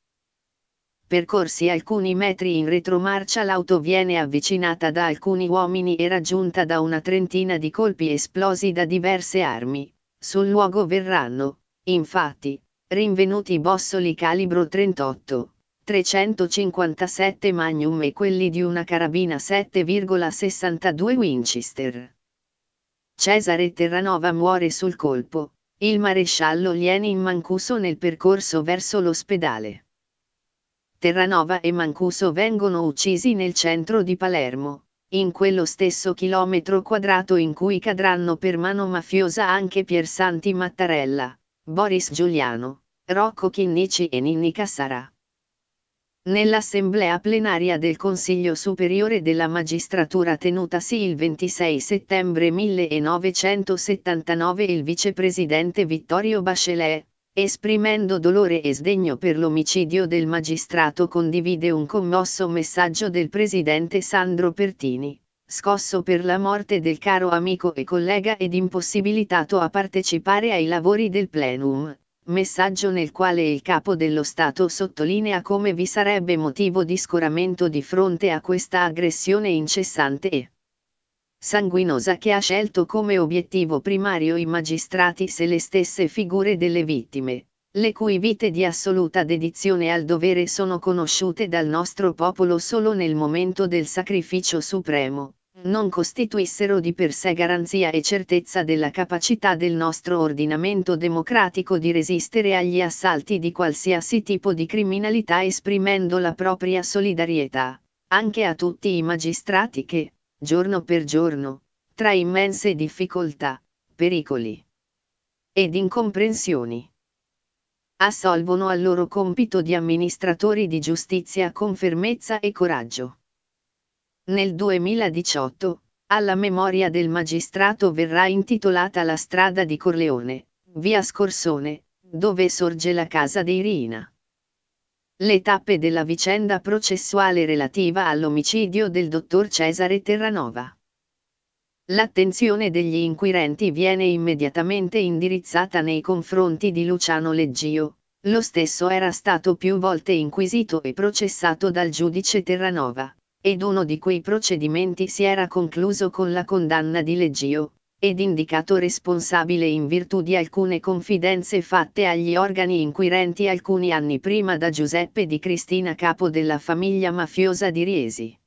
percorsi alcuni metri in retromarcia l'auto viene avvicinata da alcuni uomini e raggiunta da una trentina di colpi esplosi da diverse armi. Sul luogo verranno, infatti, rinvenuti bossoli calibro 38, 357 Magnum e quelli di una carabina 7,62 Winchester. Cesare Terranova muore sul colpo, il maresciallo Lienin Mancuso nel percorso verso l'ospedale. Terranova e Mancuso vengono uccisi nel centro di Palermo, in quello stesso chilometro quadrato in cui cadranno per mano mafiosa anche Piersanti Mattarella, Boris Giuliano, Rocco Chinnici e Ninni Cassara. Nell'assemblea plenaria del Consiglio Superiore della Magistratura tenutasi il 26 settembre 1979 il vicepresidente Vittorio Bachelet, esprimendo dolore e sdegno per l'omicidio del magistrato condivide un commosso messaggio del presidente Sandro Pertini, scosso per la morte del caro amico e collega ed impossibilitato a partecipare ai lavori del plenum, messaggio nel quale il capo dello Stato sottolinea come vi sarebbe motivo di scoramento di fronte a questa aggressione incessante e sanguinosa che ha scelto come obiettivo primario i magistrati se le stesse figure delle vittime, le cui vite di assoluta dedizione al dovere sono conosciute dal nostro popolo solo nel momento del sacrificio supremo, non costituissero di per sé garanzia e certezza della capacità del nostro ordinamento democratico di resistere agli assalti di qualsiasi tipo di criminalità esprimendo la propria solidarietà, anche a tutti i magistrati che, giorno per giorno, tra immense difficoltà, pericoli ed incomprensioni. Assolvono al loro compito di amministratori di giustizia con fermezza e coraggio. Nel 2018, alla memoria del magistrato verrà intitolata la strada di Corleone, via Scorsone, dove sorge la casa dei Rina le tappe della vicenda processuale relativa all'omicidio del dottor Cesare Terranova. L'attenzione degli inquirenti viene immediatamente indirizzata nei confronti di Luciano Leggio, lo stesso era stato più volte inquisito e processato dal giudice Terranova, ed uno di quei procedimenti si era concluso con la condanna di Leggio, ed indicato responsabile in virtù di alcune confidenze fatte agli organi inquirenti alcuni anni prima da Giuseppe Di Cristina capo della famiglia mafiosa di Riesi.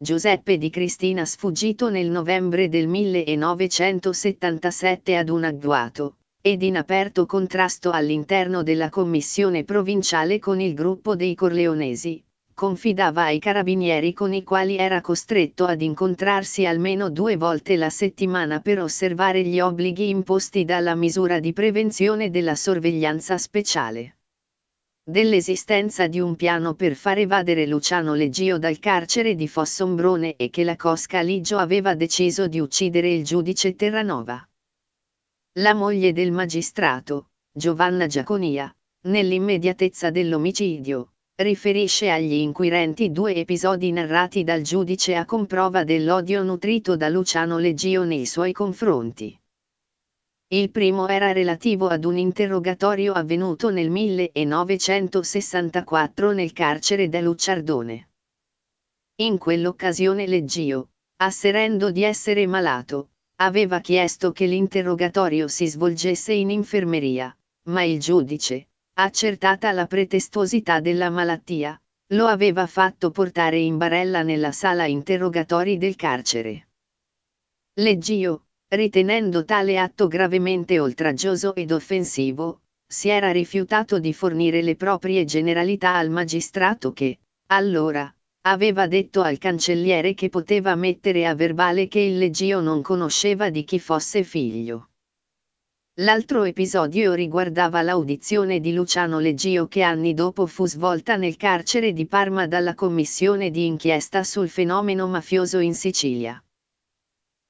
Giuseppe Di Cristina sfuggito nel novembre del 1977 ad un agguato, ed in aperto contrasto all'interno della commissione provinciale con il gruppo dei Corleonesi, confidava ai carabinieri con i quali era costretto ad incontrarsi almeno due volte la settimana per osservare gli obblighi imposti dalla misura di prevenzione della sorveglianza speciale. Dell'esistenza di un piano per far evadere Luciano Leggio dal carcere di Fossombrone e che la Cosca Ligio aveva deciso di uccidere il giudice Terranova. La moglie del magistrato, Giovanna Giaconia, nell'immediatezza dell'omicidio, riferisce agli inquirenti due episodi narrati dal giudice a comprova dell'odio nutrito da Luciano Leggio nei suoi confronti. Il primo era relativo ad un interrogatorio avvenuto nel 1964 nel carcere da Lucciardone. In quell'occasione Leggio, asserendo di essere malato, aveva chiesto che l'interrogatorio si svolgesse in infermeria, ma il giudice, Accertata la pretestuosità della malattia, lo aveva fatto portare in barella nella sala interrogatori del carcere. Leggio, ritenendo tale atto gravemente oltraggioso ed offensivo, si era rifiutato di fornire le proprie generalità al magistrato che, allora, aveva detto al cancelliere che poteva mettere a verbale che il Leggio non conosceva di chi fosse figlio. L'altro episodio riguardava l'audizione di Luciano Leggio che anni dopo fu svolta nel carcere di Parma dalla commissione di inchiesta sul fenomeno mafioso in Sicilia.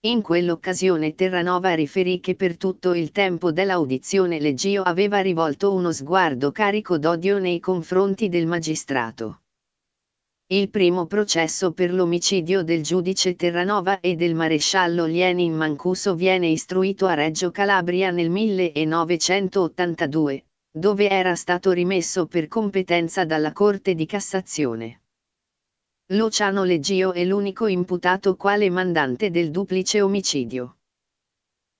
In quell'occasione Terranova riferì che per tutto il tempo dell'audizione Leggio aveva rivolto uno sguardo carico d'odio nei confronti del magistrato. Il primo processo per l'omicidio del giudice Terranova e del maresciallo Lienin Mancuso viene istruito a Reggio Calabria nel 1982, dove era stato rimesso per competenza dalla Corte di Cassazione. Luciano Leggio è l'unico imputato quale mandante del duplice omicidio.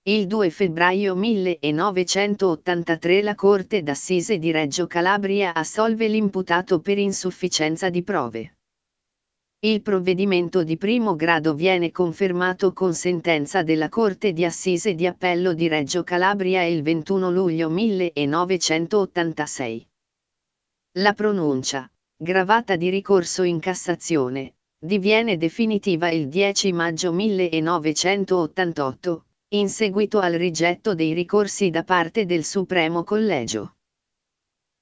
Il 2 febbraio 1983 la Corte d'Assise di Reggio Calabria assolve l'imputato per insufficienza di prove. Il provvedimento di primo grado viene confermato con sentenza della Corte di Assise di Appello di Reggio Calabria il 21 luglio 1986. La pronuncia, gravata di ricorso in Cassazione, diviene definitiva il 10 maggio 1988, in seguito al rigetto dei ricorsi da parte del Supremo Collegio.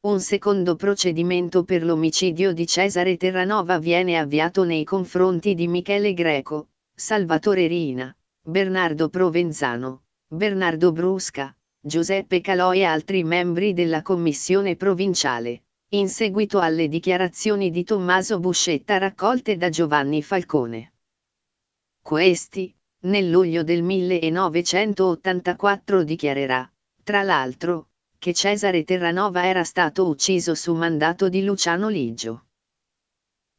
Un secondo procedimento per l'omicidio di Cesare Terranova viene avviato nei confronti di Michele Greco, Salvatore Rina, Bernardo Provenzano, Bernardo Brusca, Giuseppe Calò e altri membri della commissione provinciale, in seguito alle dichiarazioni di Tommaso Buscetta raccolte da Giovanni Falcone. Questi, nel luglio del 1984 dichiarerà, tra l'altro, che Cesare Terranova era stato ucciso su mandato di Luciano Ligio.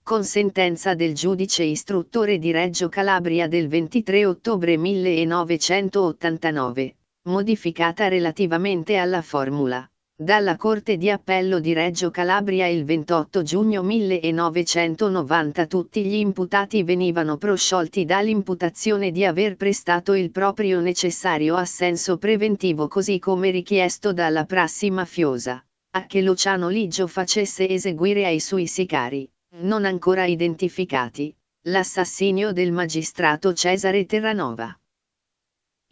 Con sentenza del giudice istruttore di Reggio Calabria del 23 ottobre 1989, modificata relativamente alla formula dalla Corte di Appello di Reggio Calabria il 28 giugno 1990 tutti gli imputati venivano prosciolti dall'imputazione di aver prestato il proprio necessario assenso preventivo così come richiesto dalla prassi mafiosa, a che Luciano Liggio facesse eseguire ai suoi sicari, non ancora identificati, l'assassinio del magistrato Cesare Terranova.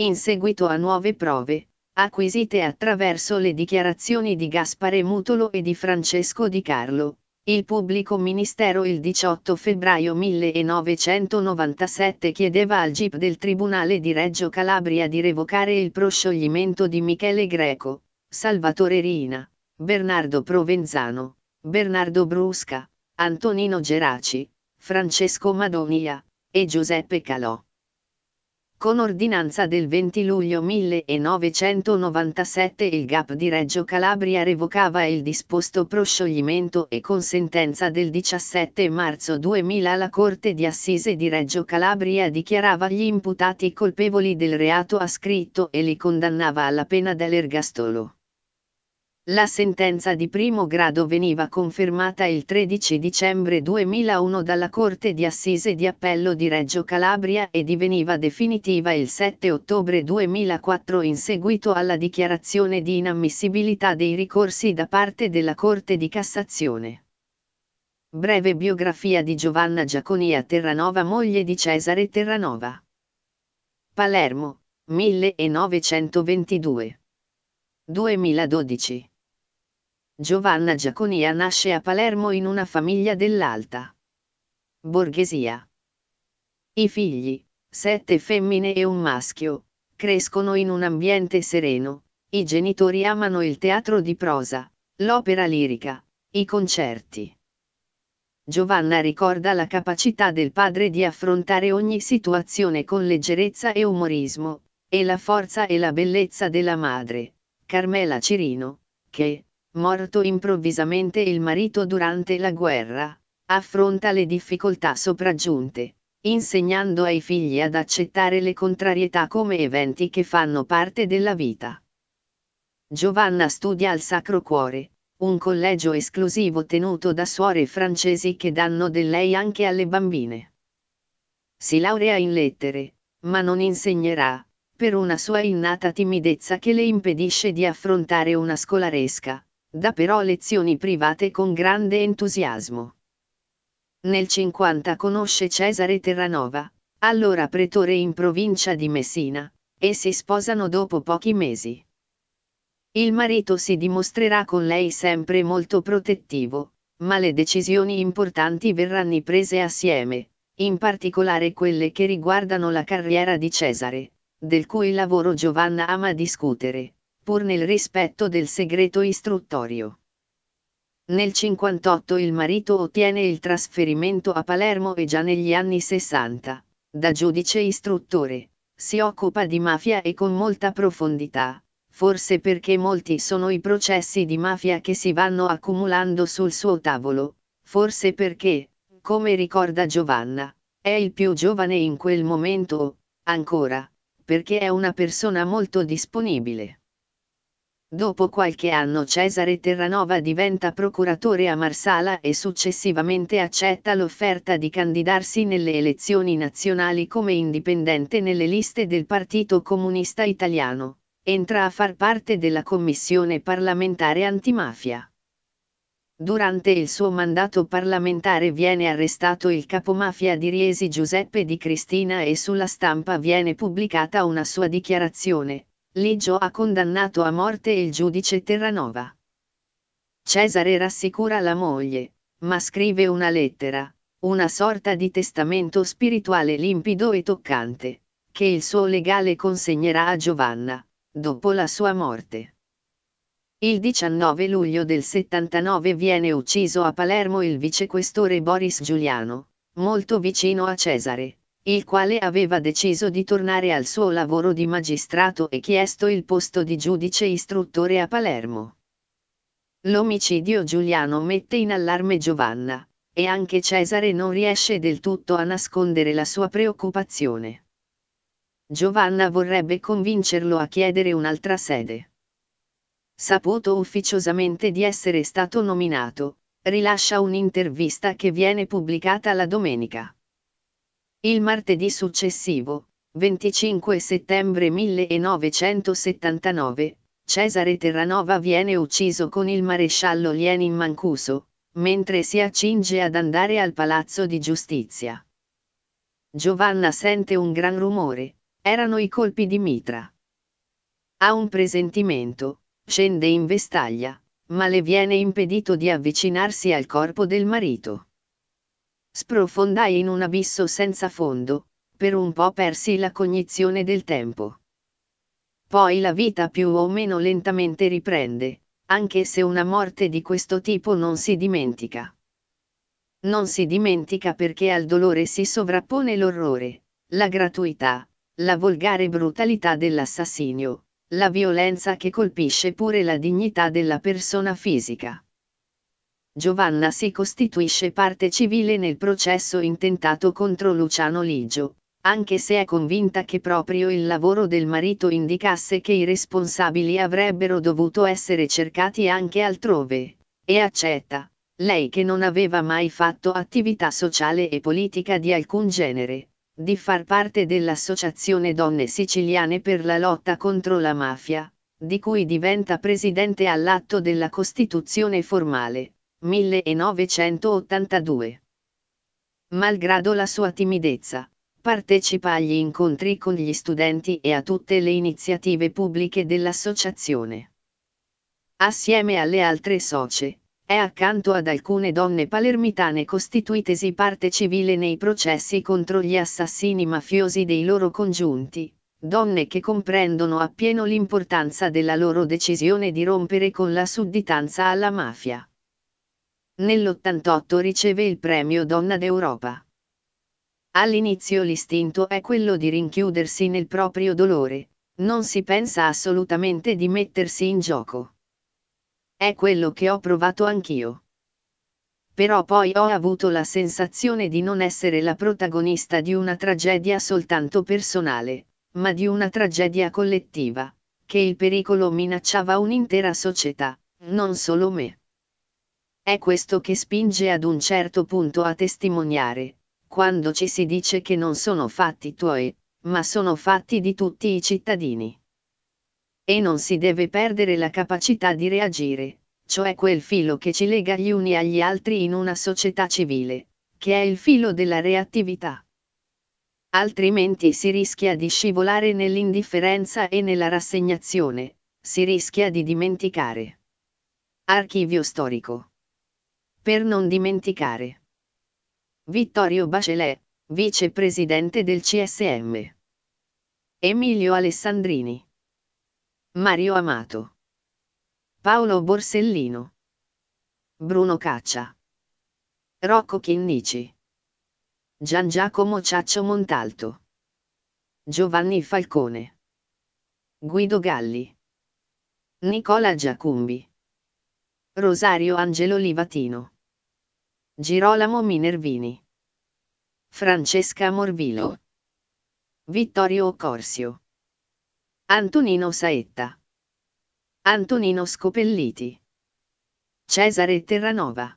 In seguito a nuove prove, acquisite attraverso le dichiarazioni di Gaspare Mutolo e di Francesco Di Carlo, il pubblico ministero il 18 febbraio 1997 chiedeva al GIP del Tribunale di Reggio Calabria di revocare il proscioglimento di Michele Greco, Salvatore Rina, Bernardo Provenzano, Bernardo Brusca, Antonino Geraci, Francesco Madonia e Giuseppe Calò. Con ordinanza del 20 luglio 1997 il GAP di Reggio Calabria revocava il disposto proscioglimento e con sentenza del 17 marzo 2000 la Corte di Assise di Reggio Calabria dichiarava gli imputati colpevoli del reato ascritto e li condannava alla pena dell'ergastolo. La sentenza di primo grado veniva confermata il 13 dicembre 2001 dalla Corte di Assise di Appello di Reggio Calabria e diveniva definitiva il 7 ottobre 2004 in seguito alla dichiarazione di inammissibilità dei ricorsi da parte della Corte di Cassazione. Breve biografia di Giovanna Giaconia Terranova moglie di Cesare Terranova. Palermo, 1922. 2012 Giovanna Giaconia nasce a Palermo in una famiglia dell'alta borghesia. I figli, sette femmine e un maschio, crescono in un ambiente sereno, i genitori amano il teatro di prosa, l'opera lirica, i concerti. Giovanna ricorda la capacità del padre di affrontare ogni situazione con leggerezza e umorismo, e la forza e la bellezza della madre, Carmela Cirino, che, morto improvvisamente il marito durante la guerra, affronta le difficoltà sopraggiunte, insegnando ai figli ad accettare le contrarietà come eventi che fanno parte della vita. Giovanna studia al Sacro Cuore, un collegio esclusivo tenuto da suore francesi che danno del lei anche alle bambine. Si laurea in lettere, ma non insegnerà, per una sua innata timidezza che le impedisce di affrontare una scolaresca, dà però lezioni private con grande entusiasmo. Nel 50 conosce Cesare Terranova, allora pretore in provincia di Messina, e si sposano dopo pochi mesi. Il marito si dimostrerà con lei sempre molto protettivo, ma le decisioni importanti verranno prese assieme, in particolare quelle che riguardano la carriera di Cesare, del cui lavoro Giovanna ama discutere pur nel rispetto del segreto istruttorio. Nel 58 il marito ottiene il trasferimento a Palermo e già negli anni 60, da giudice istruttore, si occupa di mafia e con molta profondità, forse perché molti sono i processi di mafia che si vanno accumulando sul suo tavolo, forse perché, come ricorda Giovanna, è il più giovane in quel momento, ancora, perché è una persona molto disponibile. Dopo qualche anno Cesare Terranova diventa procuratore a Marsala e successivamente accetta l'offerta di candidarsi nelle elezioni nazionali come indipendente nelle liste del Partito Comunista Italiano. Entra a far parte della Commissione parlamentare antimafia. Durante il suo mandato parlamentare viene arrestato il capomafia di Riesi Giuseppe Di Cristina e sulla stampa viene pubblicata una sua dichiarazione, Ligio ha condannato a morte il giudice Terranova. Cesare rassicura la moglie, ma scrive una lettera, una sorta di testamento spirituale limpido e toccante, che il suo legale consegnerà a Giovanna, dopo la sua morte. Il 19 luglio del 79 viene ucciso a Palermo il vicequestore Boris Giuliano, molto vicino a Cesare, il quale aveva deciso di tornare al suo lavoro di magistrato e chiesto il posto di giudice istruttore a Palermo. L'omicidio Giuliano mette in allarme Giovanna, e anche Cesare non riesce del tutto a nascondere la sua preoccupazione. Giovanna vorrebbe convincerlo a chiedere un'altra sede. Saputo ufficiosamente di essere stato nominato, rilascia un'intervista che viene pubblicata la domenica. Il martedì successivo, 25 settembre 1979, Cesare Terranova viene ucciso con il maresciallo Lenin Mancuso, mentre si accinge ad andare al palazzo di giustizia. Giovanna sente un gran rumore, erano i colpi di mitra. Ha un presentimento, scende in vestaglia, ma le viene impedito di avvicinarsi al corpo del marito sprofondai in un abisso senza fondo, per un po' persi la cognizione del tempo. Poi la vita più o meno lentamente riprende, anche se una morte di questo tipo non si dimentica. Non si dimentica perché al dolore si sovrappone l'orrore, la gratuità, la volgare brutalità dell'assassinio, la violenza che colpisce pure la dignità della persona fisica. Giovanna si costituisce parte civile nel processo intentato contro Luciano Ligio, anche se è convinta che proprio il lavoro del marito indicasse che i responsabili avrebbero dovuto essere cercati anche altrove, e accetta, lei che non aveva mai fatto attività sociale e politica di alcun genere, di far parte dell'Associazione Donne Siciliane per la lotta contro la mafia, di cui diventa presidente all'atto della Costituzione formale 1982. Malgrado la sua timidezza, partecipa agli incontri con gli studenti e a tutte le iniziative pubbliche dell'associazione. Assieme alle altre socie, è accanto ad alcune donne palermitane costituitesi parte civile nei processi contro gli assassini mafiosi dei loro congiunti, donne che comprendono appieno l'importanza della loro decisione di rompere con la sudditanza alla mafia. Nell'88 riceve il premio Donna d'Europa. All'inizio l'istinto è quello di rinchiudersi nel proprio dolore, non si pensa assolutamente di mettersi in gioco. È quello che ho provato anch'io. Però poi ho avuto la sensazione di non essere la protagonista di una tragedia soltanto personale, ma di una tragedia collettiva, che il pericolo minacciava un'intera società, non solo me. È questo che spinge ad un certo punto a testimoniare, quando ci si dice che non sono fatti tuoi, ma sono fatti di tutti i cittadini. E non si deve perdere la capacità di reagire, cioè quel filo che ci lega gli uni agli altri in una società civile, che è il filo della reattività. Altrimenti si rischia di scivolare nell'indifferenza e nella rassegnazione, si rischia di dimenticare. Archivio storico per non dimenticare. Vittorio Bachelet, vicepresidente del CSM. Emilio Alessandrini. Mario Amato. Paolo Borsellino. Bruno Caccia. Rocco Chinnici. Gian Giacomo Ciaccio Montalto. Giovanni Falcone. Guido Galli. Nicola Giacumbi. Rosario Angelo Livatino. Girolamo Minervini. Francesca Morvillo. Vittorio Corsio. Antonino Saetta. Antonino Scopelliti. Cesare Terranova.